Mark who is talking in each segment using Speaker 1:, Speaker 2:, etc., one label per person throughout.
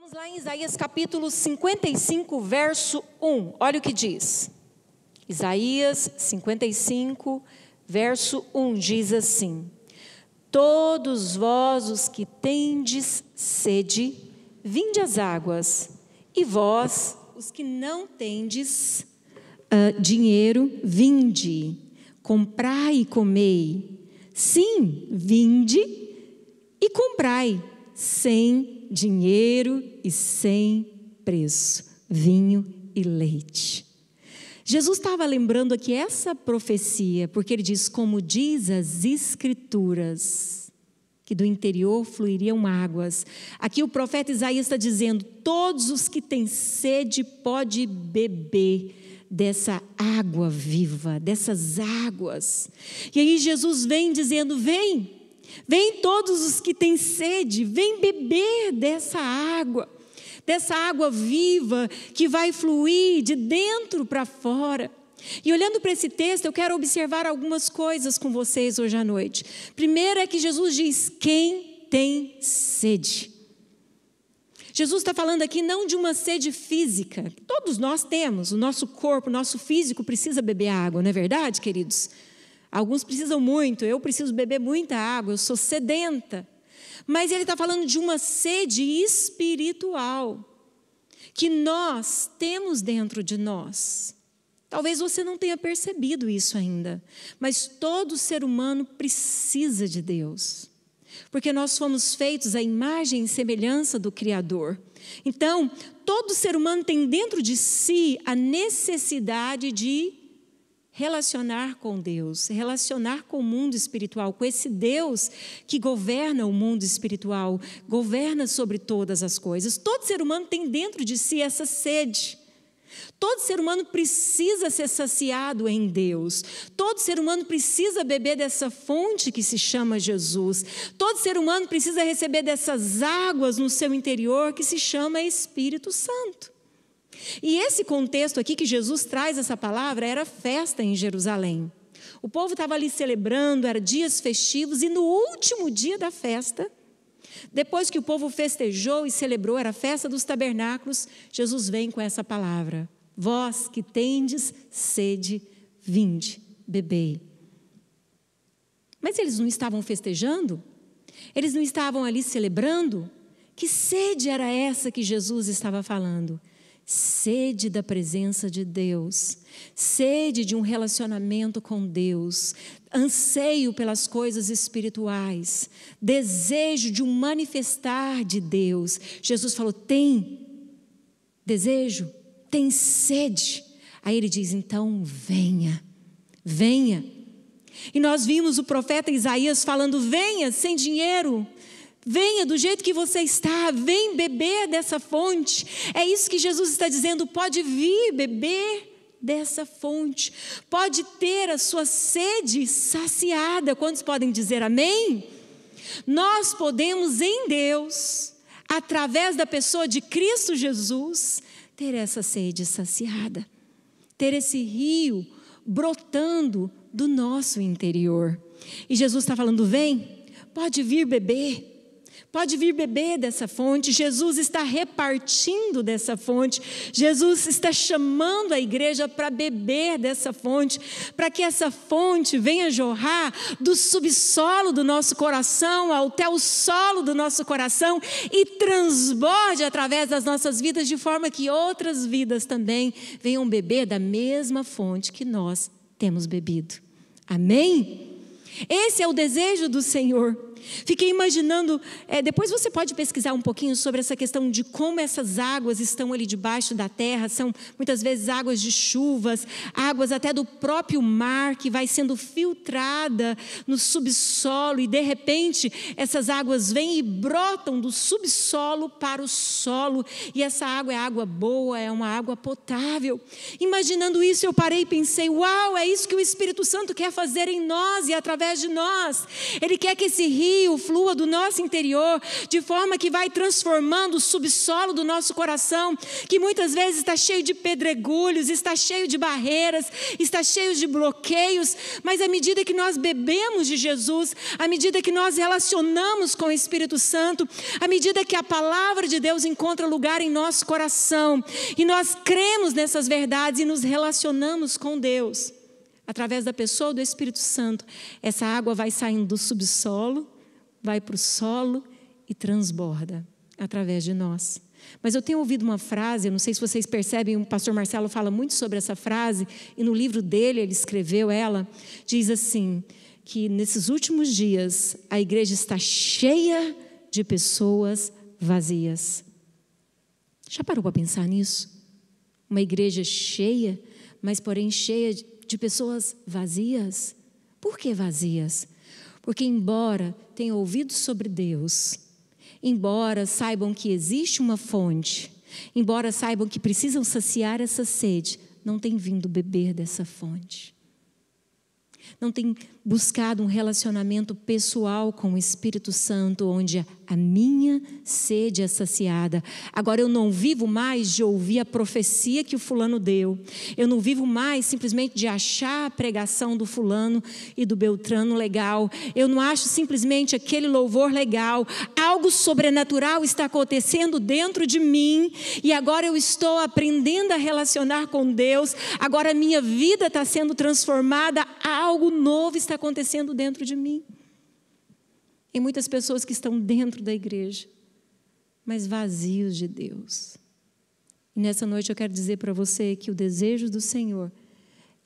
Speaker 1: Vamos lá em Isaías capítulo 55, verso 1. Olha o que diz. Isaías 55, verso 1 diz assim: Todos vós os que tendes sede, vinde às águas, e vós, os que não tendes uh, dinheiro, vinde, comprai e comei. Sim, vinde e comprai, sem dinheiro e sem preço, vinho e leite. Jesus estava lembrando aqui essa profecia, porque ele diz: como diz as Escrituras, que do interior fluiriam águas. Aqui o profeta Isaías está dizendo: todos os que têm sede podem beber dessa água viva, dessas águas. E aí Jesus vem dizendo: vem, Vem todos os que têm sede, vem beber dessa água, dessa água viva que vai fluir de dentro para fora. E olhando para esse texto, eu quero observar algumas coisas com vocês hoje à noite. Primeiro é que Jesus diz: quem tem sede. Jesus está falando aqui não de uma sede física, todos nós temos, o nosso corpo, o nosso físico precisa beber água, não é verdade, queridos? Alguns precisam muito, eu preciso beber muita água, eu sou sedenta. Mas ele está falando de uma sede espiritual que nós temos dentro de nós. Talvez você não tenha percebido isso ainda, mas todo ser humano precisa de Deus, porque nós fomos feitos à imagem e semelhança do Criador. Então, todo ser humano tem dentro de si a necessidade de relacionar com Deus, relacionar com o mundo espiritual, com esse Deus que governa o mundo espiritual, governa sobre todas as coisas. Todo ser humano tem dentro de si essa sede. Todo ser humano precisa ser saciado em Deus. Todo ser humano precisa beber dessa fonte que se chama Jesus. Todo ser humano precisa receber dessas águas no seu interior que se chama Espírito Santo. E esse contexto aqui que Jesus traz essa palavra era festa em Jerusalém. O povo estava ali celebrando, eram dias festivos, e no último dia da festa, depois que o povo festejou e celebrou, era a festa dos tabernáculos, Jesus vem com essa palavra: Vós que tendes sede, vinde, bebei. Mas eles não estavam festejando? Eles não estavam ali celebrando? Que sede era essa que Jesus estava falando? sede da presença de Deus, sede de um relacionamento com Deus, anseio pelas coisas espirituais, desejo de um manifestar de Deus. Jesus falou: tem desejo, tem sede. Aí ele diz: então venha, venha. E nós vimos o profeta Isaías falando: venha sem dinheiro, Venha do jeito que você está, vem beber dessa fonte. É isso que Jesus está dizendo: pode vir beber dessa fonte, pode ter a sua sede saciada. Quantos podem dizer amém? Nós podemos em Deus, através da pessoa de Cristo Jesus, ter essa sede saciada, ter esse rio brotando do nosso interior. E Jesus está falando: vem, pode vir beber. Pode vir beber dessa fonte. Jesus está repartindo dessa fonte. Jesus está chamando a igreja para beber dessa fonte, para que essa fonte venha jorrar do subsolo do nosso coração até o solo do nosso coração e transborde através das nossas vidas de forma que outras vidas também venham beber da mesma fonte que nós temos bebido. Amém? Esse é o desejo do Senhor. Fiquei imaginando, é, depois você pode pesquisar um pouquinho sobre essa questão de como essas águas estão ali debaixo da terra, são muitas vezes águas de chuvas, águas até do próprio mar que vai sendo filtrada no subsolo e de repente essas águas vêm e brotam do subsolo para o solo e essa água é água boa, é uma água potável. Imaginando isso, eu parei e pensei, uau, é isso que o Espírito Santo quer fazer em nós e através de nós. Ele quer que esse rio rio flua do nosso interior, de forma que vai transformando o subsolo do nosso coração, que muitas vezes está cheio de pedregulhos, está cheio de barreiras, está cheio de bloqueios, mas à medida que nós bebemos de Jesus, à medida que nós relacionamos com o Espírito Santo, à medida que a palavra de Deus encontra lugar em nosso coração e nós cremos nessas verdades e nos relacionamos com Deus através da pessoa do Espírito Santo, essa água vai saindo do subsolo, vai para o solo e transborda através de nós. Mas eu tenho ouvido uma frase, eu não sei se vocês percebem, o pastor Marcelo fala muito sobre essa frase, e no livro dele ele escreveu ela, diz assim: que nesses últimos dias a igreja está cheia de pessoas vazias. Já parou para pensar nisso? Uma igreja cheia, mas porém cheia de pessoas vazias. Por que vazias? Porque, embora tenham ouvido sobre Deus, embora saibam que existe uma fonte, embora saibam que precisam saciar essa sede, não têm vindo beber dessa fonte. Não têm buscado um relacionamento pessoal com o Espírito Santo, onde a minha sede é saciada. Agora eu não vivo mais de ouvir a profecia que o fulano deu. Eu não vivo mais simplesmente de achar a pregação do fulano e do Beltrano legal. Eu não acho simplesmente aquele louvor legal. Algo sobrenatural está acontecendo dentro de mim e agora eu estou aprendendo a relacionar com Deus. Agora a minha vida está sendo transformada, algo novo está acontecendo dentro de mim. Tem muitas pessoas que estão dentro da igreja, mas vazios de Deus. E nessa noite eu quero dizer para você que o desejo do Senhor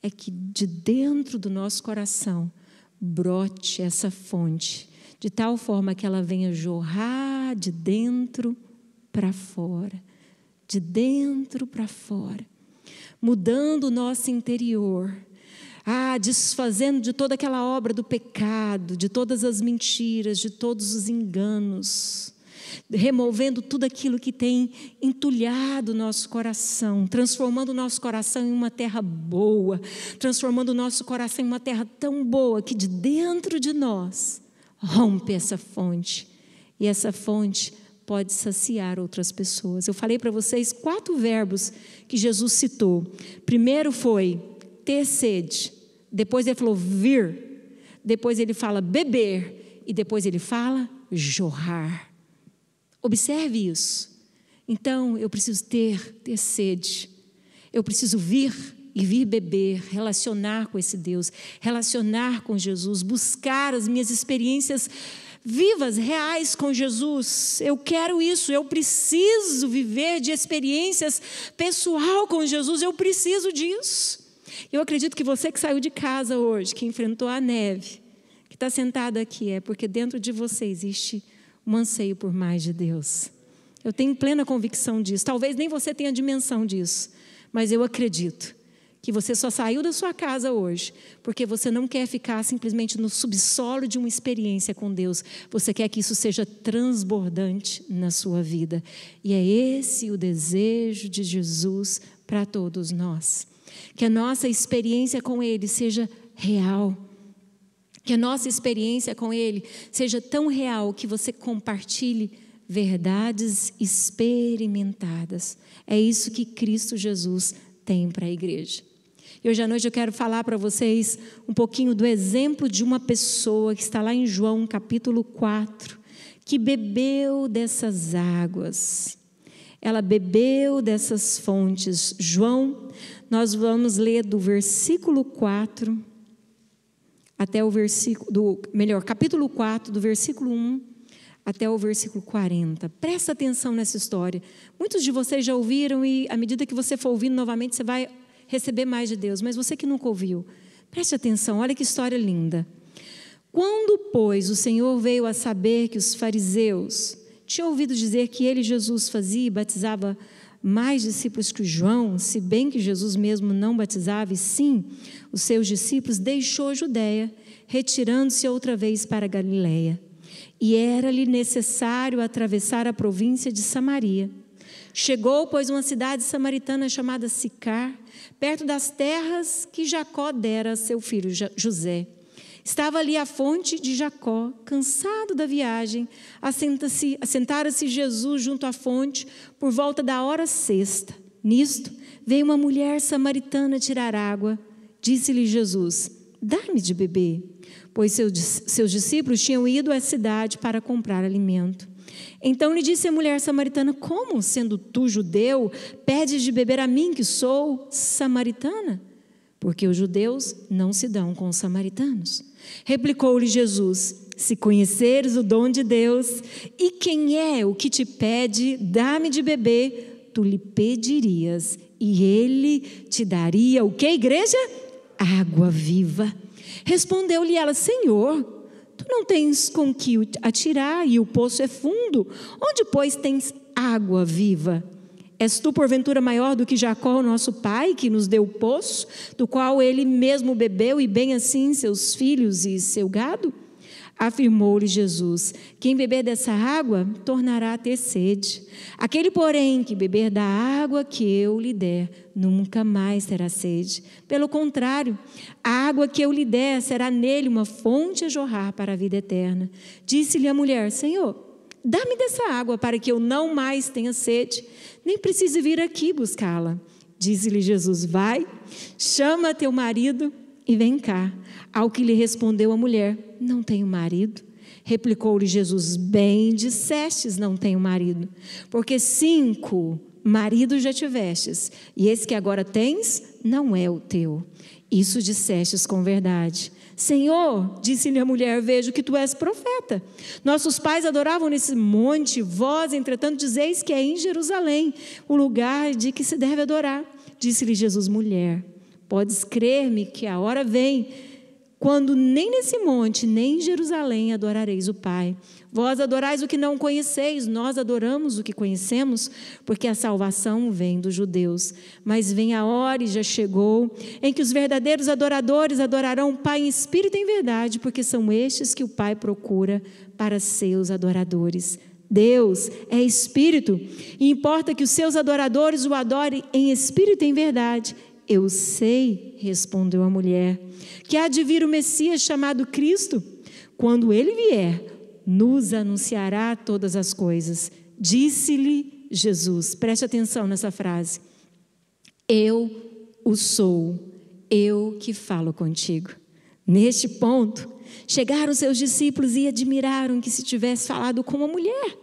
Speaker 1: é que de dentro do nosso coração brote essa fonte, de tal forma que ela venha jorrar de dentro para fora, de dentro para fora, mudando o nosso interior ah, desfazendo de toda aquela obra do pecado, de todas as mentiras, de todos os enganos, removendo tudo aquilo que tem entulhado o nosso coração, transformando o nosso coração em uma terra boa, transformando o nosso coração em uma terra tão boa que de dentro de nós rompe essa fonte. E essa fonte pode saciar outras pessoas. Eu falei para vocês quatro verbos que Jesus citou. Primeiro foi ter sede. Depois ele falou vir. Depois ele fala beber. E depois ele fala jorrar. Observe isso. Então eu preciso ter, ter sede. Eu preciso vir e vir beber, relacionar com esse Deus, relacionar com Jesus, buscar as minhas experiências vivas, reais com Jesus. Eu quero isso, eu preciso viver de experiências pessoal com Jesus, eu preciso disso. Eu acredito que você que saiu de casa hoje, que enfrentou a neve, que está sentada aqui, é porque dentro de você existe um anseio por mais de Deus. Eu tenho plena convicção disso. Talvez nem você tenha dimensão disso, mas eu acredito que você só saiu da sua casa hoje porque você não quer ficar simplesmente no subsolo de uma experiência com Deus. Você quer que isso seja transbordante na sua vida. E é esse o desejo de Jesus para todos nós. Que a nossa experiência com Ele seja real. Que a nossa experiência com Ele seja tão real que você compartilhe verdades experimentadas. É isso que Cristo Jesus tem para a igreja. E hoje à noite eu quero falar para vocês um pouquinho do exemplo de uma pessoa que está lá em João capítulo 4, que bebeu dessas águas. Ela bebeu dessas fontes. João, nós vamos ler do versículo 4 até o versículo do, melhor, capítulo 4, do versículo 1 até o versículo 40. Presta atenção nessa história. Muitos de vocês já ouviram e à medida que você for ouvindo novamente, você vai receber mais de Deus, mas você que nunca ouviu, preste atenção, olha que história linda. Quando, pois, o Senhor veio a saber que os fariseus tinham ouvido dizer que ele, Jesus, fazia e batizava mais discípulos que João, se bem que Jesus mesmo não batizava, e sim, os seus discípulos, deixou a Judéia, retirando-se outra vez para Galiléia. E era-lhe necessário atravessar a província de Samaria. Chegou, pois, uma cidade samaritana chamada Sicar, perto das terras que Jacó dera a seu filho José. Estava ali a fonte de Jacó, cansado da viagem. Assenta-se, assentara-se Jesus junto à fonte por volta da hora sexta. Nisto, veio uma mulher samaritana tirar água. Disse-lhe Jesus: Dá-me de beber. Pois seus, seus discípulos tinham ido à cidade para comprar alimento. Então lhe disse a mulher samaritana: Como, sendo tu judeu, pedes de beber a mim que sou samaritana? Porque os judeus não se dão com os samaritanos. Replicou-lhe Jesus: Se conheceres o dom de Deus e quem é o que te pede, dá-me de beber, tu lhe pedirias e ele te daria o que, igreja? Água viva. Respondeu-lhe ela: Senhor, Tu não tens com que atirar e o poço é fundo. Onde, pois, tens água viva? És tu, porventura, maior do que Jacó, nosso pai, que nos deu o poço, do qual ele mesmo bebeu, e bem assim seus filhos e seu gado? Afirmou-lhe Jesus: Quem beber dessa água tornará a ter sede. Aquele, porém, que beber da água que eu lhe der, nunca mais terá sede. Pelo contrário, a água que eu lhe der será nele uma fonte a jorrar para a vida eterna. Disse-lhe a mulher: Senhor, dá-me dessa água para que eu não mais tenha sede, nem precise vir aqui buscá-la. Disse-lhe Jesus: Vai, chama teu marido e vem cá. Ao que lhe respondeu a mulher: Não tenho marido. Replicou-lhe Jesus: Bem dissestes, não tenho marido, porque cinco maridos já tivestes, e esse que agora tens não é o teu. Isso dissestes com verdade. Senhor, disse-lhe a mulher, vejo que tu és profeta. Nossos pais adoravam nesse monte, vós, entretanto, dizeis que é em Jerusalém o lugar de que se deve adorar. Disse-lhe Jesus, mulher, podes crer-me que a hora vem quando nem nesse monte, nem em Jerusalém adorareis o Pai. Vós adorais o que não conheceis, nós adoramos o que conhecemos, porque a salvação vem dos judeus. Mas vem a hora e já chegou em que os verdadeiros adoradores adorarão o Pai em espírito e em verdade, porque são estes que o Pai procura para seus adoradores. Deus é espírito, e importa que os seus adoradores o adorem em espírito e em verdade. Eu sei, respondeu a mulher, que há de vir o Messias chamado Cristo. Quando ele vier, nos anunciará todas as coisas. Disse-lhe Jesus, preste atenção nessa frase. Eu o sou, eu que falo contigo. Neste ponto, chegaram seus discípulos e admiraram que se tivesse falado com uma mulher.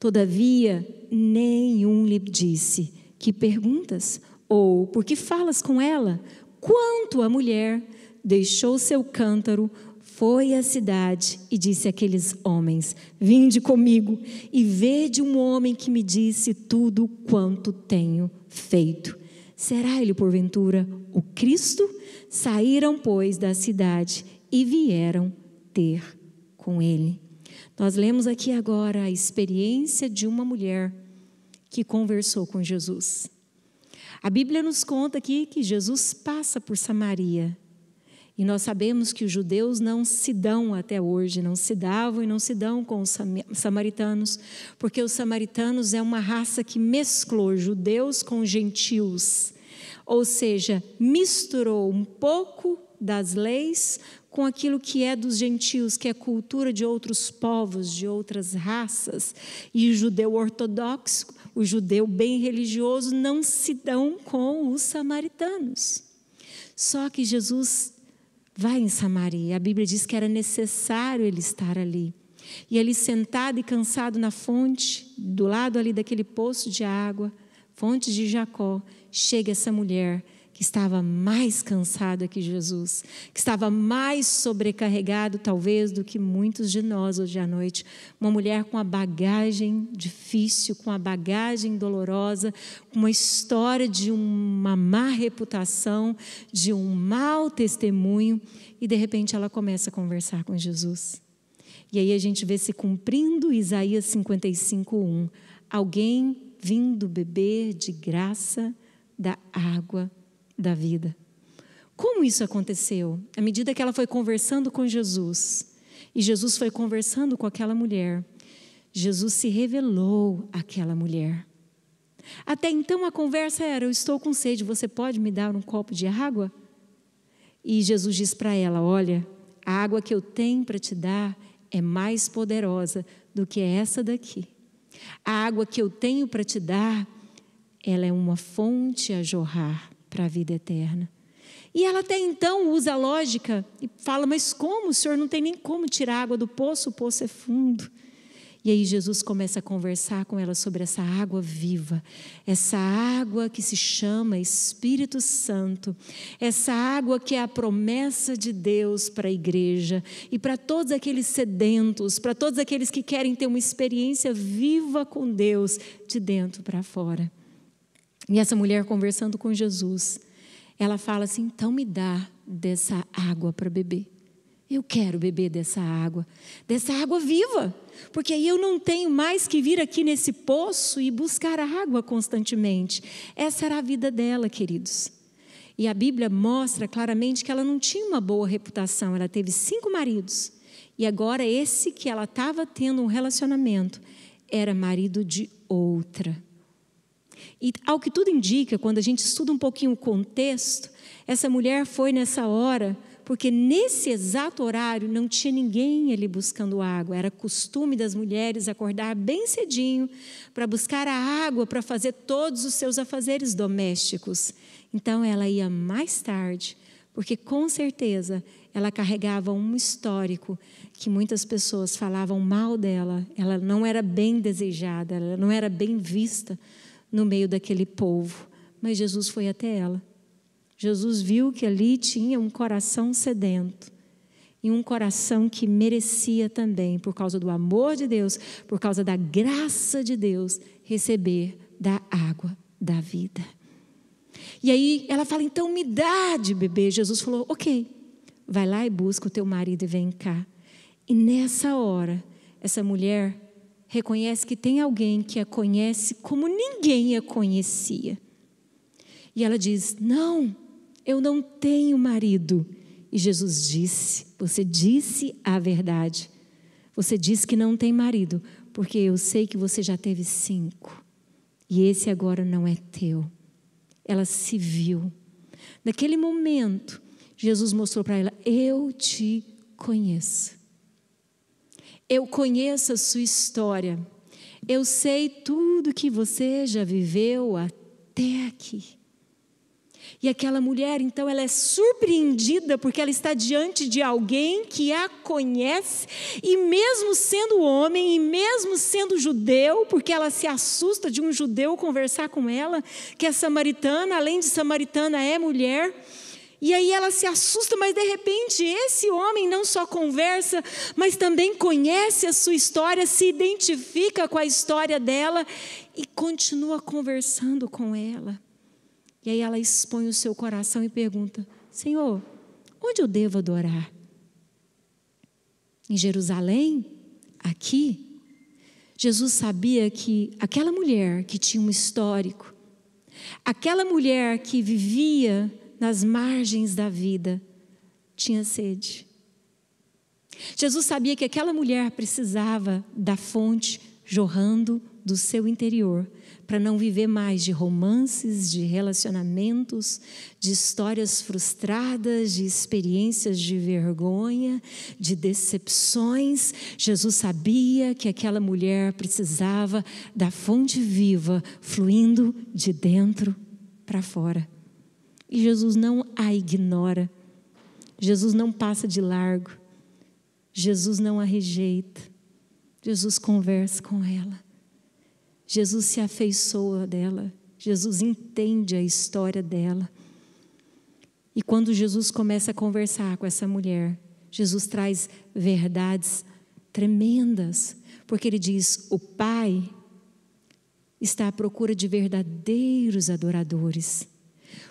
Speaker 1: Todavia, nenhum lhe disse: Que perguntas? Ou, porque falas com ela? Quanto a mulher deixou seu cântaro, foi à cidade e disse àqueles homens: Vinde comigo e vede um homem que me disse tudo quanto tenho feito. Será ele, porventura, o Cristo? Saíram, pois, da cidade e vieram ter com ele. Nós lemos aqui agora a experiência de uma mulher que conversou com Jesus. A Bíblia nos conta aqui que Jesus passa por Samaria. E nós sabemos que os judeus não se dão até hoje, não se davam e não se dão com os samaritanos, porque os samaritanos é uma raça que mesclou judeus com gentios, ou seja, misturou um pouco das leis com aquilo que é dos gentios, que é cultura de outros povos, de outras raças. E o judeu ortodoxo o judeu bem religioso não se dão com os samaritanos. Só que Jesus vai em Samaria. A Bíblia diz que era necessário ele estar ali. E ele sentado e cansado na fonte, do lado ali daquele poço de água, fonte de Jacó, chega essa mulher que estava mais cansado que Jesus, que estava mais sobrecarregado, talvez, do que muitos de nós hoje à noite. Uma mulher com a bagagem difícil, com a bagagem dolorosa, com uma história de uma má reputação, de um mau testemunho, e de repente ela começa a conversar com Jesus. E aí a gente vê se cumprindo Isaías 55:1, alguém vindo beber de graça da água da vida. Como isso aconteceu? À medida que ela foi conversando com Jesus, e Jesus foi conversando com aquela mulher, Jesus se revelou àquela mulher. Até então a conversa era: Eu estou com sede, você pode me dar um copo de água? E Jesus diz para ela: Olha, a água que eu tenho para te dar é mais poderosa do que essa daqui. A água que eu tenho para te dar, ela é uma fonte a jorrar para a vida eterna. E ela até então usa a lógica e fala: Mas como? O senhor não tem nem como tirar água do poço, o poço é fundo. E aí Jesus começa a conversar com ela sobre essa água viva, essa água que se chama Espírito Santo, essa água que é a promessa de Deus para a igreja e para todos aqueles sedentos, para todos aqueles que querem ter uma experiência viva com Deus de dentro para fora. E essa mulher conversando com Jesus, ela fala assim: então me dá dessa água para beber. Eu quero beber dessa água, dessa água viva, porque aí eu não tenho mais que vir aqui nesse poço e buscar água constantemente. Essa era a vida dela, queridos. E a Bíblia mostra claramente que ela não tinha uma boa reputação, ela teve cinco maridos. E agora, esse que ela estava tendo um relacionamento era marido de outra. E ao que tudo indica, quando a gente estuda um pouquinho o contexto, essa mulher foi nessa hora, porque nesse exato horário não tinha ninguém ali buscando água. Era costume das mulheres acordar bem cedinho para buscar a água para fazer todos os seus afazeres domésticos. Então ela ia mais tarde, porque com certeza ela carregava um histórico que muitas pessoas falavam mal dela. Ela não era bem desejada, ela não era bem vista no meio daquele povo. Mas Jesus foi até ela. Jesus viu que ali tinha um coração sedento e um coração que merecia também, por causa do amor de Deus, por causa da graça de Deus, receber da água da vida. E aí ela fala: então me dá de beber. Jesus falou: ok, vai lá e busca o teu marido e vem cá. E nessa hora, essa mulher reconhece que tem alguém que a conhece como ninguém a conhecia. E ela diz: Não, eu não tenho marido. E Jesus disse: Você disse a verdade. Você disse que não tem marido, porque eu sei que você já teve cinco. E esse agora não é teu. Ela se viu. Naquele momento, Jesus mostrou para ela: Eu te conheço. Eu conheço a sua história. Eu sei tudo que você já viveu até aqui. E aquela mulher, então, ela é surpreendida porque ela está diante de alguém que a conhece, e mesmo sendo homem, e mesmo sendo judeu, porque ela se assusta de um judeu conversar com ela, que é samaritana, além de samaritana, é mulher. E aí ela se assusta, mas de repente esse homem não só conversa, mas também conhece a sua história, se identifica com a história dela e continua conversando com ela. E aí ela expõe o seu coração e pergunta: Senhor, onde eu devo adorar? Em Jerusalém? Aqui? Jesus sabia que aquela mulher que tinha um histórico, aquela mulher que vivia nas margens da vida, tinha sede. Jesus sabia que aquela mulher precisava da fonte jorrando do seu interior para não viver mais de romances, de relacionamentos, de histórias frustradas, de experiências de vergonha, de decepções. Jesus sabia que aquela mulher precisava da fonte viva fluindo de dentro para fora. E Jesus não a ignora. Jesus não passa de largo. Jesus não a rejeita. Jesus conversa com ela. Jesus se afeiçoa dela. Jesus entende a história dela. E quando Jesus começa a conversar com essa mulher, Jesus traz verdades tremendas, porque ele diz: O Pai está à procura de verdadeiros adoradores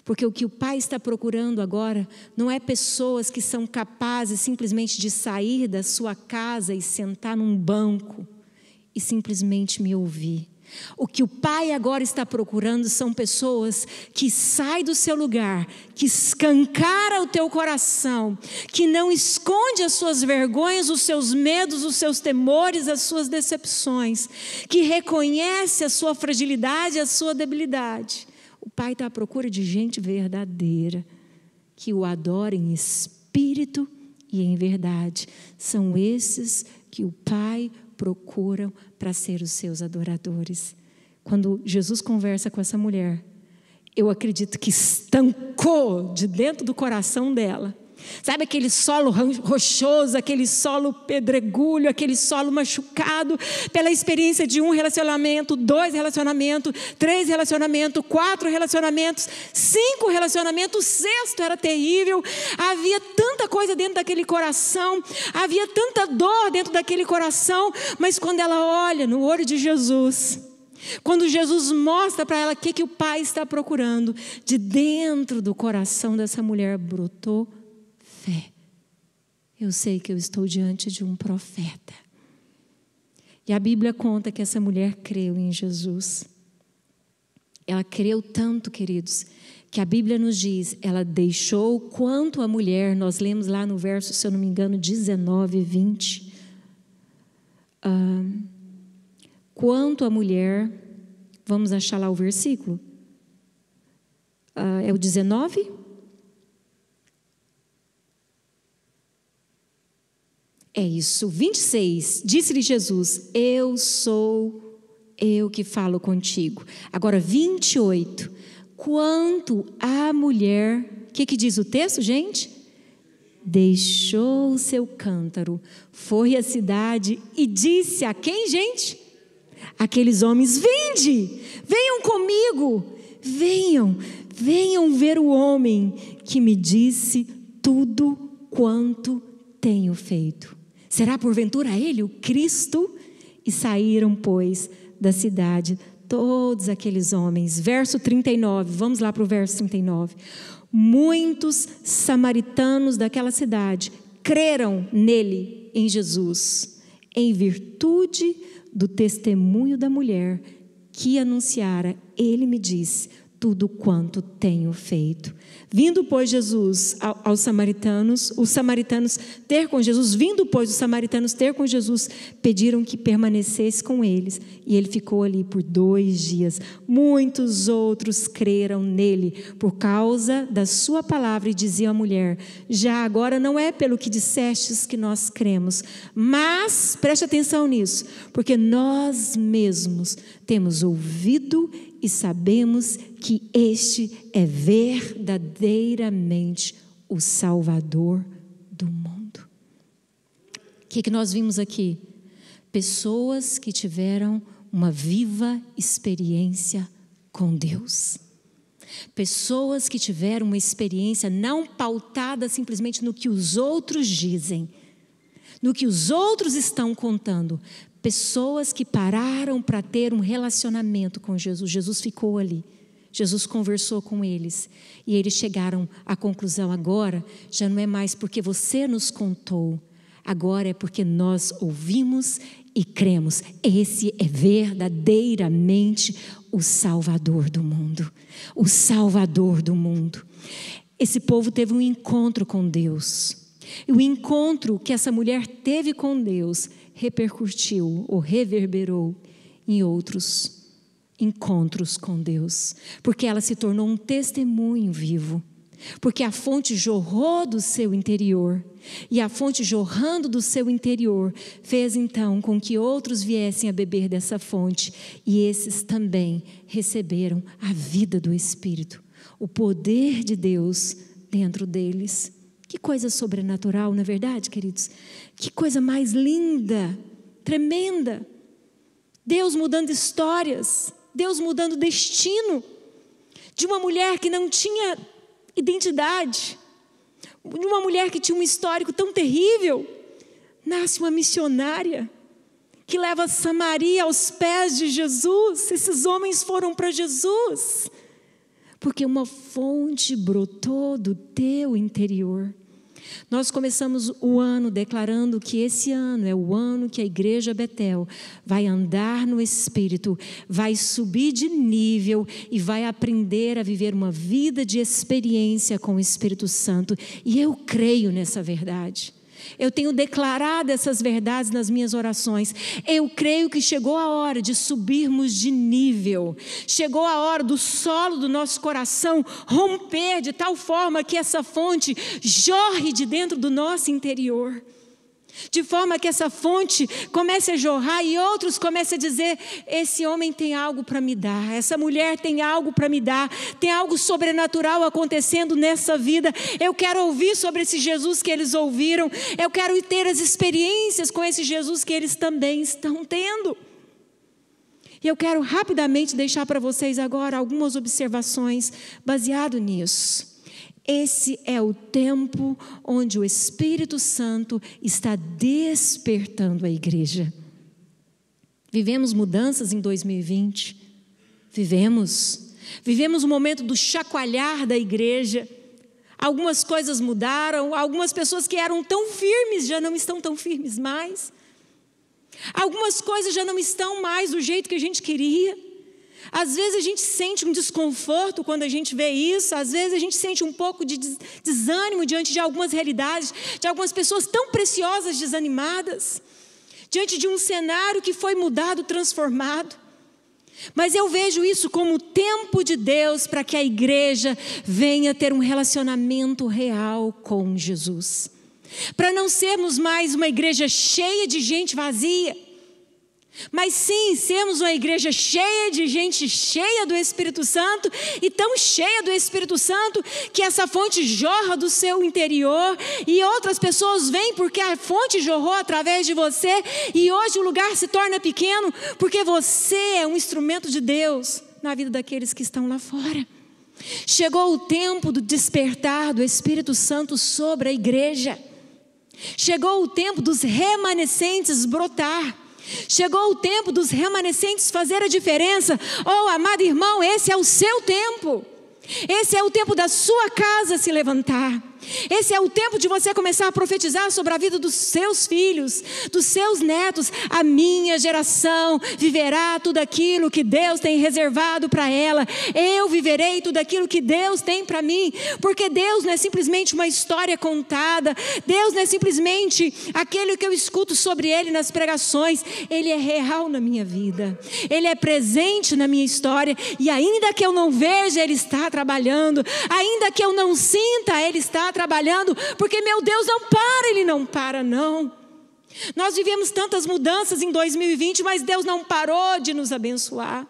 Speaker 1: porque o que o pai está procurando agora não é pessoas que são capazes simplesmente de sair da sua casa e sentar num banco e simplesmente me ouvir. O que o pai agora está procurando são pessoas que saem do seu lugar, que escancara o teu coração, que não esconde as suas vergonhas, os seus medos, os seus temores, as suas decepções, que reconhece a sua fragilidade, a sua debilidade o Pai está à procura de gente verdadeira, que o adora em espírito e em verdade. São esses que o Pai procura para ser os seus adoradores. Quando Jesus conversa com essa mulher, eu acredito que estancou de dentro do coração dela Sabe aquele solo rochoso, aquele solo pedregulho, aquele solo machucado pela experiência de um relacionamento, dois relacionamentos, três relacionamentos, quatro relacionamentos, cinco relacionamentos, o sexto era terrível. Havia tanta coisa dentro daquele coração, havia tanta dor dentro daquele coração, mas quando ela olha no olho de Jesus, quando Jesus mostra para ela o que, que o Pai está procurando, de dentro do coração dessa mulher brotou fé. Eu sei que eu estou diante de um profeta. E a Bíblia conta que essa mulher creu em Jesus. Ela creu tanto, queridos, que a Bíblia nos diz, ela deixou quanto a mulher, nós lemos lá no verso, se eu não me engano, 19 e 20. quanto a mulher, vamos achar lá o versículo? Ah, é o 19? É isso. 26. Disse-lhe Jesus: Eu sou eu que falo contigo. Agora, 28. Quanto à mulher, o que, que diz o texto, gente? Deixou o seu cântaro, foi à cidade e disse a quem, gente? Aqueles homens: Vinde, venham comigo, venham, venham ver o homem que me disse tudo quanto tenho feito. Será porventura ele o Cristo? E saíram, pois, da cidade todos aqueles homens. Verso 39, vamos lá para o verso 39. Muitos samaritanos daquela cidade creram nele, em Jesus, em virtude do testemunho da mulher que anunciara. Ele me disse: tudo quanto tenho feito. Vindo, pois, Jesus aos samaritanos, os samaritanos ter com Jesus, vindo, pois, os samaritanos ter com Jesus, pediram que permanecesse com eles. E ele ficou ali por dois dias. Muitos outros creram nele por causa da sua palavra e diziam à mulher: Já agora não é pelo que dissestes que nós cremos, mas, preste atenção nisso, porque nós mesmos temos ouvido e e sabemos que este é verdadeiramente o Salvador do mundo. O que, é que nós vimos aqui? Pessoas que tiveram uma viva experiência com Deus. Pessoas que tiveram uma experiência não pautada simplesmente no que os outros dizem, no que os outros estão contando, Pessoas que pararam para ter um relacionamento com Jesus. Jesus ficou ali. Jesus conversou com eles e eles chegaram à conclusão agora já não é mais porque você nos contou, agora é porque nós ouvimos e cremos. Esse é verdadeiramente o Salvador do mundo. O Salvador do mundo. Esse povo teve um encontro com Deus. E o encontro que essa mulher teve com Deus repercutiu ou reverberou em outros encontros com Deus, porque ela se tornou um testemunho vivo, porque a fonte jorrou do seu interior, e a fonte jorrando do seu interior fez então com que outros viessem a beber dessa fonte, e esses também receberam a vida do Espírito, o poder de Deus dentro deles. Que coisa sobrenatural, na é verdade, queridos? Que coisa mais linda, tremenda. Deus mudando histórias, Deus mudando destino de uma mulher que não tinha identidade, de uma mulher que tinha um histórico tão terrível, nasce uma missionária que leva Samaria aos pés de Jesus. Esses homens foram para Jesus, porque uma fonte brotou do teu interior. Nós começamos o ano declarando que esse ano é o ano que a Igreja Betel vai andar no Espírito, vai subir de nível e vai aprender a viver uma vida de experiência com o Espírito Santo. E eu creio nessa verdade. Eu tenho declarado essas verdades nas minhas orações. Eu creio que chegou a hora de subirmos de nível. Chegou a hora do solo do nosso coração romper de tal forma que essa fonte jorre de dentro do nosso interior. De forma que essa fonte comece a jorrar e outros comecem a dizer: esse homem tem algo para me dar, essa mulher tem algo para me dar, tem algo sobrenatural acontecendo nessa vida. Eu quero ouvir sobre esse Jesus que eles ouviram, eu quero ter as experiências com esse Jesus que eles também estão tendo. E eu quero rapidamente deixar para vocês agora algumas observações baseado nisso. Esse é o tempo onde o Espírito Santo está despertando a igreja. Vivemos mudanças em 2020. Vivemos. Vivemos o um momento do chacoalhar da igreja. Algumas coisas mudaram, algumas pessoas que eram tão firmes já não estão tão firmes mais. Algumas coisas já não estão mais do jeito que a gente queria. Às vezes a gente sente um desconforto quando a gente vê isso, às vezes a gente sente um pouco de desânimo diante de algumas realidades, de algumas pessoas tão preciosas desanimadas, diante de um cenário que foi mudado, transformado. Mas eu vejo isso como o tempo de Deus para que a igreja venha ter um relacionamento real com Jesus. Para não sermos mais uma igreja cheia de gente vazia mas sim sermos uma igreja cheia de gente cheia do Espírito Santo e tão cheia do Espírito Santo que essa fonte jorra do seu interior e outras pessoas vêm porque a fonte jorrou através de você e hoje o lugar se torna pequeno porque você é um instrumento de Deus na vida daqueles que estão lá fora. Chegou o tempo do despertar do Espírito Santo sobre a igreja. Chegou o tempo dos remanescentes brotar. Chegou o tempo dos remanescentes fazer a diferença. Oh, amado irmão, esse é o seu tempo. Esse é o tempo da sua casa se levantar. Esse é o tempo de você começar a profetizar sobre a vida dos seus filhos, dos seus netos. A minha geração viverá tudo aquilo que Deus tem reservado para ela. Eu viverei tudo aquilo que Deus tem para mim, porque Deus não é simplesmente uma história contada. Deus não é simplesmente aquele que eu escuto sobre ele nas pregações. Ele é real na minha vida. Ele é presente na minha história e ainda que eu não veja, ele está trabalhando. Ainda que eu não sinta, ele está trabalhando, porque meu Deus não para, Ele não para, não. Nós vivemos tantas mudanças em 2020, mas Deus não parou de nos abençoar.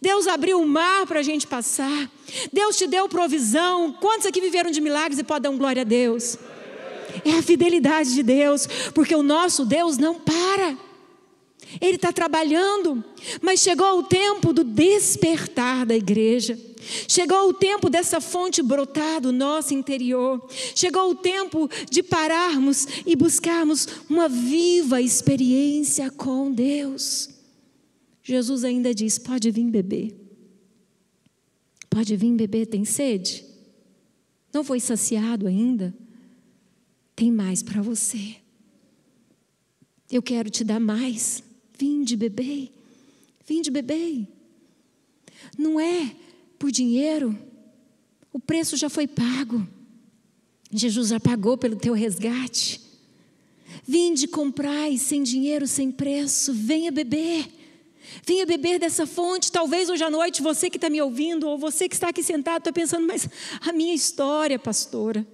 Speaker 1: Deus abriu o mar para a gente passar. Deus te deu provisão. Quantos aqui viveram de milagres e podem dar um glória a Deus? É a fidelidade de Deus, porque o nosso Deus não para. Ele está trabalhando, mas chegou o tempo do despertar da igreja. Chegou o tempo dessa fonte brotar do nosso interior. Chegou o tempo de pararmos e buscarmos uma viva experiência com Deus. Jesus ainda diz: pode vir beber. Pode vir beber, tem sede? Não foi saciado ainda? Tem mais para você. Eu quero te dar mais. de beber. de beber. Não é por dinheiro. O preço já foi pago. Jesus já pagou pelo teu resgate. Vinde, comprai sem dinheiro, sem preço. Venha beber. Venha beber dessa fonte. Talvez hoje à noite você que está me ouvindo, ou você que está aqui sentado, está pensando, mas a minha história, pastora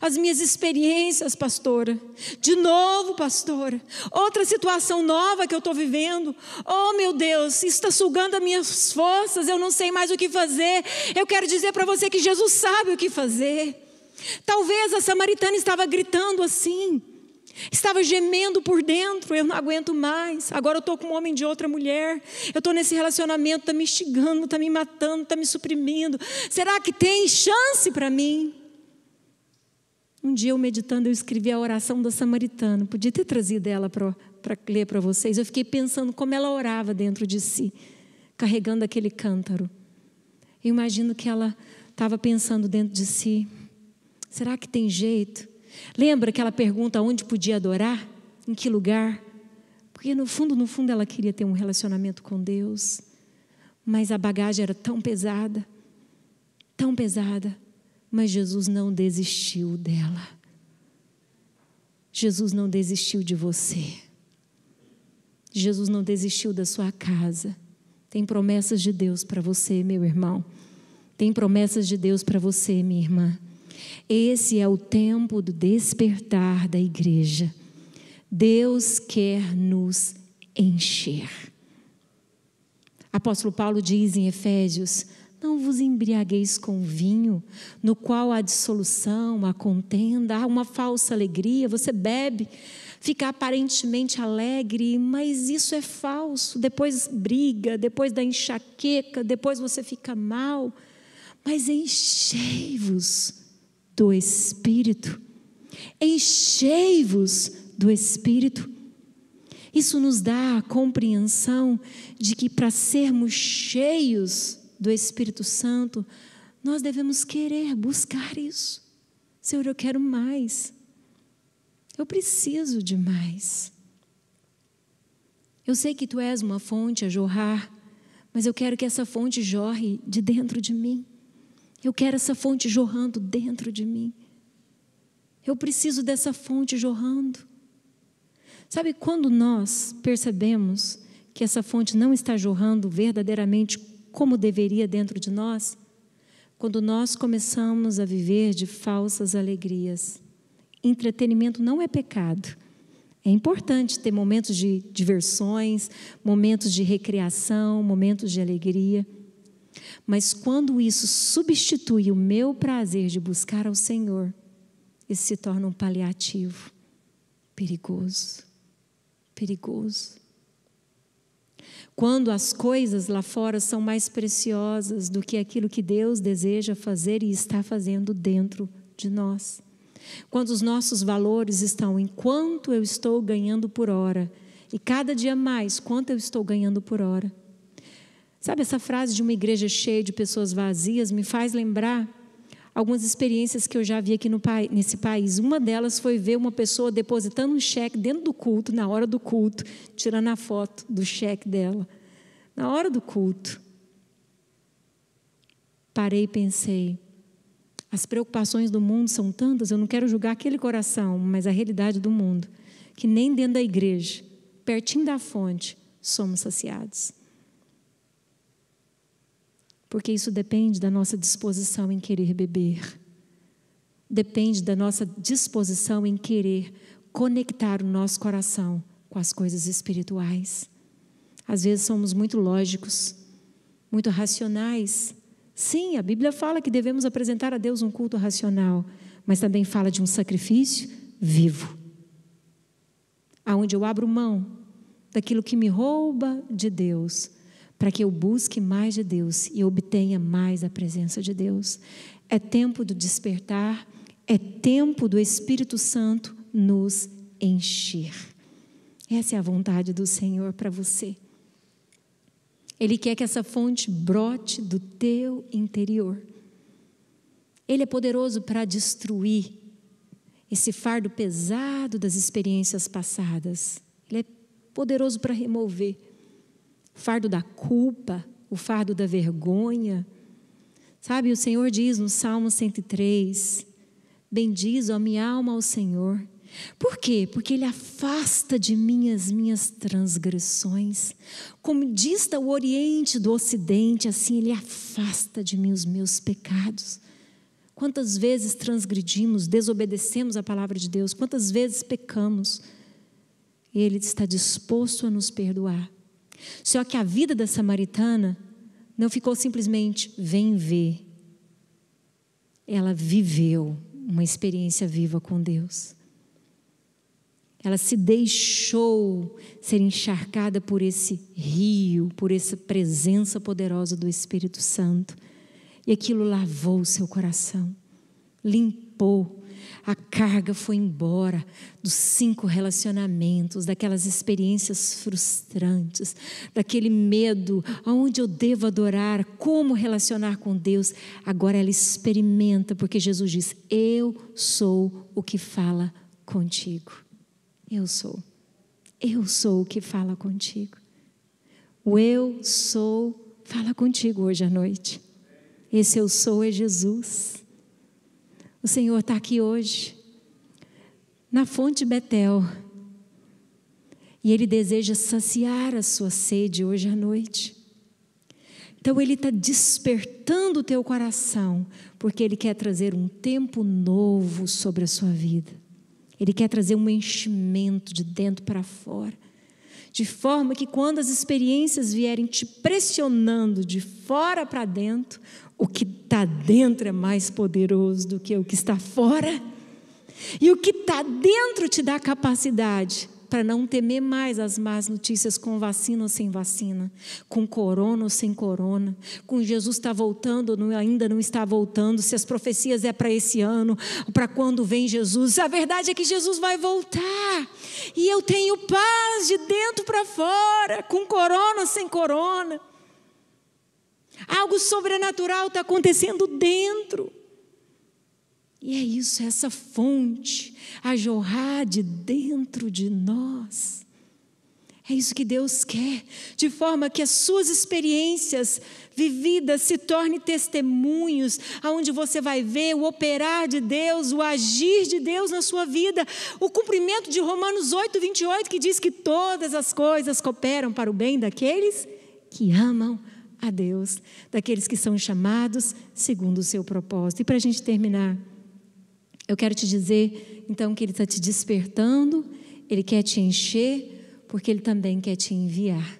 Speaker 1: as minhas experiências, pastora. De novo, pastora. Outra situação nova que eu estou vivendo. Oh, meu Deus, está sugando as minhas forças, eu não sei mais o que fazer. Eu quero dizer para você que Jesus sabe o que fazer. Talvez a samaritana estava gritando assim, estava gemendo por dentro. Eu não aguento mais. Agora eu estou com um homem de outra mulher. Eu estou nesse relacionamento, está me instigando, está me matando, está me suprimindo. Será que tem chance para mim? Um dia eu meditando, eu escrevi a oração da samaritana. Podia ter trazido ela para ler para vocês. Eu fiquei pensando como ela orava dentro de si, carregando aquele cântaro. Eu imagino que ela estava pensando dentro de si: será que tem jeito? Lembra que ela pergunta onde podia adorar? Em que lugar? Porque no fundo, no fundo, ela queria ter um relacionamento com Deus. Mas a bagagem era tão pesada, tão pesada mas Jesus não desistiu dela. Jesus não desistiu de você. Jesus não desistiu da sua casa. Tem promessas de Deus para você, meu irmão. Tem promessas de Deus para você, minha irmã. Esse é o tempo do despertar da igreja. Deus quer nos encher. Apóstolo Paulo diz em Efésios: não vos embriagueis com vinho, no qual há dissolução, há contenda, há uma falsa alegria. Você bebe, fica aparentemente alegre, mas isso é falso. Depois briga, depois da enxaqueca, depois você fica mal. Mas enchei-vos do Espírito. Enchei-vos do Espírito. Isso nos dá a compreensão de que para sermos cheios, do Espírito Santo, nós devemos querer buscar isso. Senhor, eu quero mais. Eu preciso de mais. Eu sei que tu és uma fonte a jorrar, mas eu quero que essa fonte jorre de dentro de mim. Eu quero essa fonte jorrando dentro de mim. Eu preciso dessa fonte jorrando. Sabe quando nós percebemos que essa fonte não está jorrando verdadeiramente como deveria dentro de nós, quando nós começamos a viver de falsas alegrias. Entretenimento não é pecado. É importante ter momentos de diversões, momentos de recreação, momentos de alegria. Mas quando isso substitui o meu prazer de buscar ao Senhor, isso se torna um paliativo perigoso. Perigoso. Quando as coisas lá fora são mais preciosas do que aquilo que Deus deseja fazer e está fazendo dentro de nós. Quando os nossos valores estão em quanto eu estou ganhando por hora e cada dia mais quanto eu estou ganhando por hora. Sabe essa frase de uma igreja cheia de pessoas vazias me faz lembrar algumas experiências que eu já vi aqui no, nesse país. Uma delas foi ver uma pessoa depositando um cheque dentro do culto, na hora do culto, tirando a foto do cheque dela. Na hora do culto. Parei e pensei. As preocupações do mundo são tantas, eu não quero julgar aquele coração, mas a realidade do mundo, que nem dentro da igreja, pertinho da fonte, somos saciados porque isso depende da nossa disposição em querer beber, depende da nossa disposição em querer conectar o nosso coração com as coisas espirituais. Às vezes somos muito lógicos, muito racionais. Sim, a Bíblia fala que devemos apresentar a Deus um culto racional, mas também fala de um sacrifício vivo. Aonde eu abro mão daquilo que me rouba de Deus para que eu busque mais de Deus e obtenha mais a presença de Deus. É tempo do despertar, é tempo do Espírito Santo nos encher. Essa é a vontade do Senhor para você. Ele quer que essa fonte brote do teu interior. Ele é poderoso para destruir esse fardo pesado das experiências passadas. Ele é poderoso para remover fardo da culpa, o fardo da vergonha. Sabe, o Senhor diz no Salmo 103: Bendiz, a minha alma, ao Senhor. Por quê? Porque Ele afasta de mim as minhas transgressões. Como dista o Oriente do Ocidente, assim Ele afasta de mim os meus pecados. Quantas vezes transgredimos, desobedecemos a palavra de Deus, quantas vezes pecamos. Ele está disposto a nos perdoar só que a vida da samaritana não ficou simplesmente vem ver. Ela viveu uma experiência viva com Deus. Ela se deixou ser encharcada por esse rio, por essa presença poderosa do Espírito Santo. E aquilo lavou o seu coração, limpou a carga foi embora dos cinco relacionamentos, daquelas experiências frustrantes, daquele medo, aonde eu devo adorar, como relacionar com Deus. Agora ela experimenta, porque Jesus diz: Eu sou o que fala contigo. Eu sou. Eu sou o que fala contigo. O eu sou fala contigo hoje à noite. Esse eu sou é Jesus. O Senhor está aqui hoje, na fonte Betel. E Ele deseja saciar a sua sede hoje à noite. Então Ele está despertando o teu coração, porque Ele quer trazer um tempo novo sobre a sua vida. Ele quer trazer um enchimento de dentro para fora. De forma que quando as experiências vierem te pressionando de fora para dentro, o que está dentro é mais poderoso do que o que está fora. E o que está dentro te dá capacidade para não temer mais as más notícias com vacina ou sem vacina, com corona ou sem corona, com Jesus está voltando ou ainda não está voltando, se as profecias é para esse ano, para quando vem Jesus. A verdade é que Jesus vai voltar. E eu tenho paz de dentro para fora, com corona ou sem corona. Algo sobrenatural está acontecendo dentro. E é isso, é essa fonte a jorrar de dentro de nós. É isso que Deus quer, de forma que as suas experiências vividas se tornem testemunhos, aonde você vai ver o operar de Deus, o agir de Deus na sua vida, o cumprimento de Romanos 8, 28, que diz que todas as coisas cooperam para o bem daqueles que amam a Deus, daqueles que são chamados segundo o seu propósito. E para a gente terminar, eu quero te dizer, então, que Ele está te despertando, Ele quer te encher, porque Ele também quer te enviar.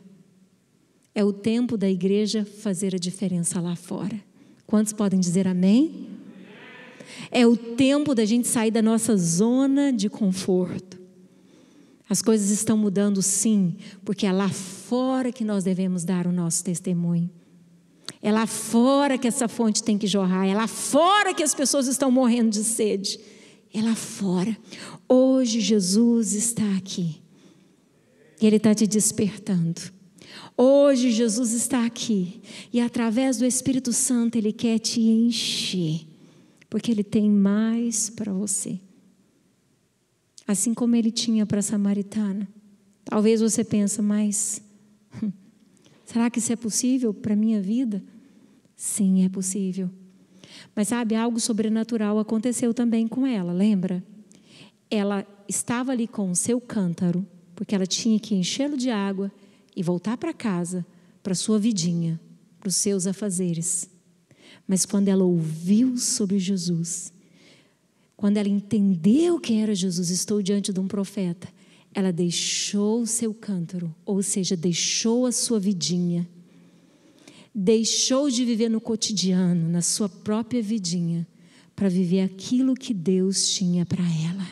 Speaker 1: É o tempo da igreja fazer a diferença lá fora. Quantos podem dizer amém? É o tempo da gente sair da nossa zona de conforto as coisas estão mudando sim, porque é lá fora que nós devemos dar o nosso testemunho. É lá fora que essa fonte tem que jorrar, é lá fora que as pessoas estão morrendo de sede. É lá fora. Hoje Jesus está aqui. E Ele está te despertando. Hoje Jesus está aqui. E através do Espírito Santo Ele quer te encher. Porque Ele tem mais para você assim como ele tinha para a samaritana. Talvez você pense, mas hum, será que isso é possível para a minha vida? Sim, é possível. Mas sabe, algo sobrenatural aconteceu também com ela, lembra? Ela estava ali com o seu cântaro, porque ela tinha que enchê-lo de água e voltar para casa, para sua vidinha, para os seus afazeres. Mas quando ela ouviu sobre Jesus, quando ela entendeu quem era Jesus, estou diante de um profeta, ela deixou o seu cântaro, ou seja, deixou a sua vidinha. Deixou de viver no cotidiano, na sua própria vidinha, para viver aquilo que Deus tinha para ela.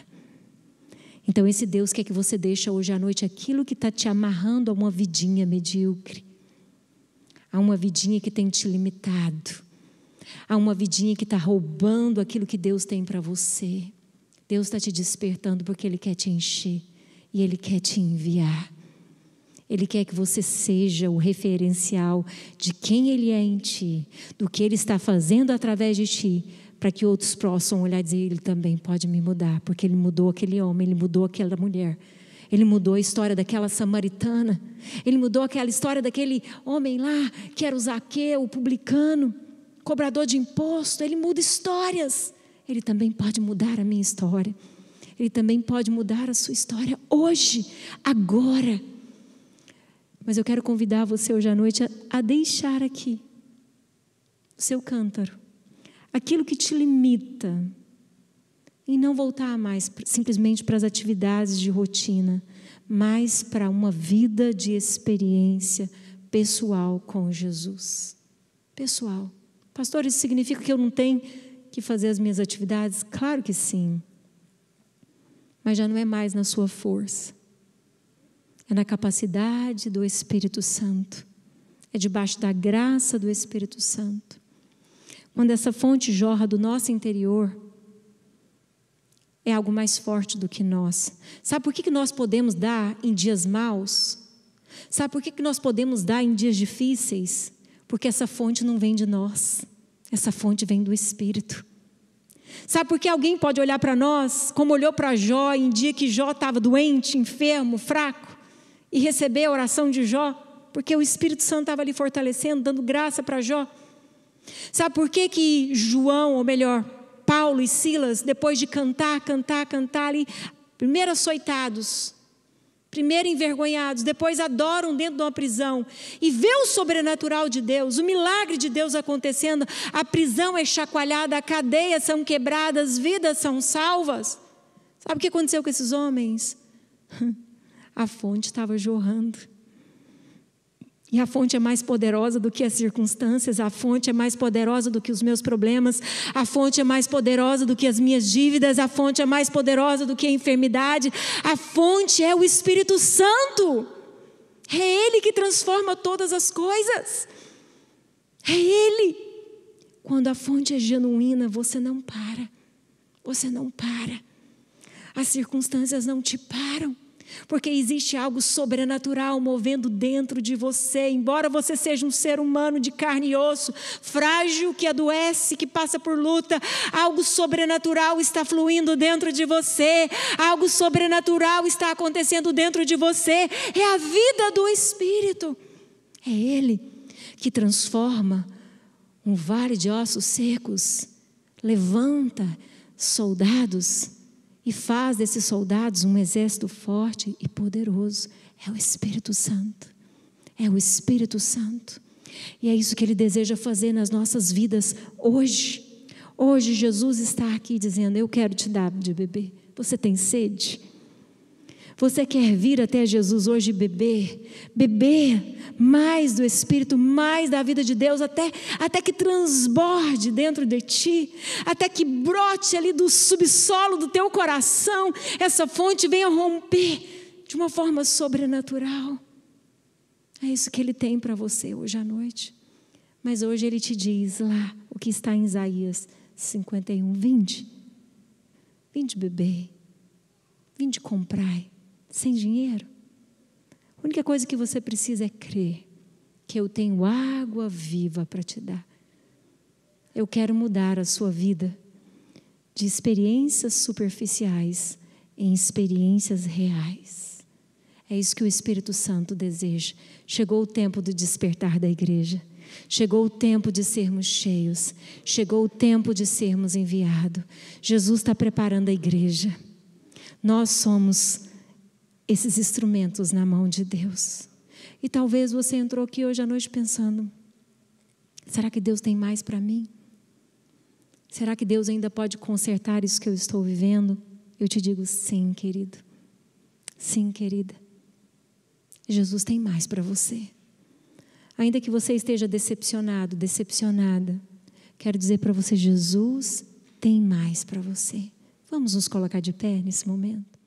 Speaker 1: Então, esse Deus quer que você deixe hoje à noite aquilo que está te amarrando a uma vidinha medíocre, a uma vidinha que tem te limitado a uma vidinha que está roubando aquilo que Deus tem para você. Deus está te despertando porque Ele quer te encher e Ele quer te enviar. Ele quer que você seja o referencial de quem Ele é em ti, do que Ele está fazendo através de ti, para que outros possam olhar e dizer: Ele também pode me mudar, porque Ele mudou aquele homem, Ele mudou aquela mulher. Ele mudou a história daquela samaritana. Ele mudou aquela história daquele homem lá, que era o Zaqueu, o publicano cobrador de imposto, ele muda histórias. Ele também pode mudar a minha história. Ele também pode mudar a sua história hoje, agora. Mas eu quero convidar você hoje à noite a, a deixar aqui o seu cântaro, aquilo que te limita, e não voltar mais simplesmente para as atividades de rotina, mas para uma vida de experiência pessoal com Jesus. Pessoal. Pastor, isso significa que eu não tenho que fazer as minhas atividades? Claro que sim. Mas já não é mais na sua força. É na capacidade do Espírito Santo. É debaixo da graça do Espírito Santo. Quando essa fonte jorra do nosso interior, é algo mais forte do que nós. Sabe por que, que nós podemos dar em dias maus? Sabe por que, que nós podemos dar em dias difíceis? Porque essa fonte não vem de nós, essa fonte vem do Espírito. Sabe por que alguém pode olhar para nós, como olhou para Jó em dia que Jó estava doente, enfermo, fraco, e receber a oração de Jó? Porque o Espírito Santo estava ali fortalecendo, dando graça para Jó. Sabe por que, que João, ou melhor, Paulo e Silas, depois de cantar, cantar, cantar, ali, primeiro açoitados, primeiro envergonhados, depois adoram dentro de uma prisão e vê o sobrenatural de Deus, o milagre de Deus acontecendo, a prisão é chacoalhada, as cadeias são quebradas, vidas são salvas. Sabe o que aconteceu com esses homens? A fonte estava jorrando. E a fonte é mais poderosa do que as circunstâncias, a fonte é mais poderosa do que os meus problemas, a fonte é mais poderosa do que as minhas dívidas, a fonte é mais poderosa do que a enfermidade, a fonte é o Espírito Santo. É Ele que transforma todas as coisas. É Ele. Quando a fonte é genuína, você não para. Você não para. As circunstâncias não te param. Porque existe algo sobrenatural movendo dentro de você, embora você seja um ser humano de carne e osso, frágil, que adoece, que passa por luta, algo sobrenatural está fluindo dentro de você, algo sobrenatural está acontecendo dentro de você. É a vida do Espírito, é Ele que transforma um vale de ossos secos, levanta soldados e faz desses soldados um exército forte e poderoso. É o Espírito Santo. É o Espírito Santo. E é isso que ele deseja fazer nas nossas vidas hoje. Hoje Jesus está aqui dizendo: Eu quero te dar de beber. Você tem sede? Você quer vir até Jesus hoje beber, beber mais do Espírito, mais da vida de Deus, até, até que transborde dentro de ti, até que brote ali do subsolo do teu coração, essa fonte venha romper de uma forma sobrenatural. É isso que ele tem para você hoje à noite. Mas hoje ele te diz lá o que está em Isaías 51, 20. Vinde beber, vinde comprar sem dinheiro. A única coisa que você precisa é crer que eu tenho água viva para te dar. Eu quero mudar a sua vida de experiências superficiais em experiências reais. É isso que o Espírito Santo deseja. Chegou o tempo do despertar da igreja. Chegou o tempo de sermos cheios. Chegou o tempo de sermos enviados. Jesus está preparando a igreja. Nós somos esses instrumentos na mão de Deus. E talvez você entrou aqui hoje à noite pensando: será que Deus tem mais para mim? Será que Deus ainda pode consertar isso que eu estou vivendo? Eu te digo sim, querido. Sim, querida. Jesus tem mais para você. Ainda que você esteja decepcionado, decepcionada, quero dizer para você: Jesus tem mais para você. Vamos nos colocar de pé nesse momento.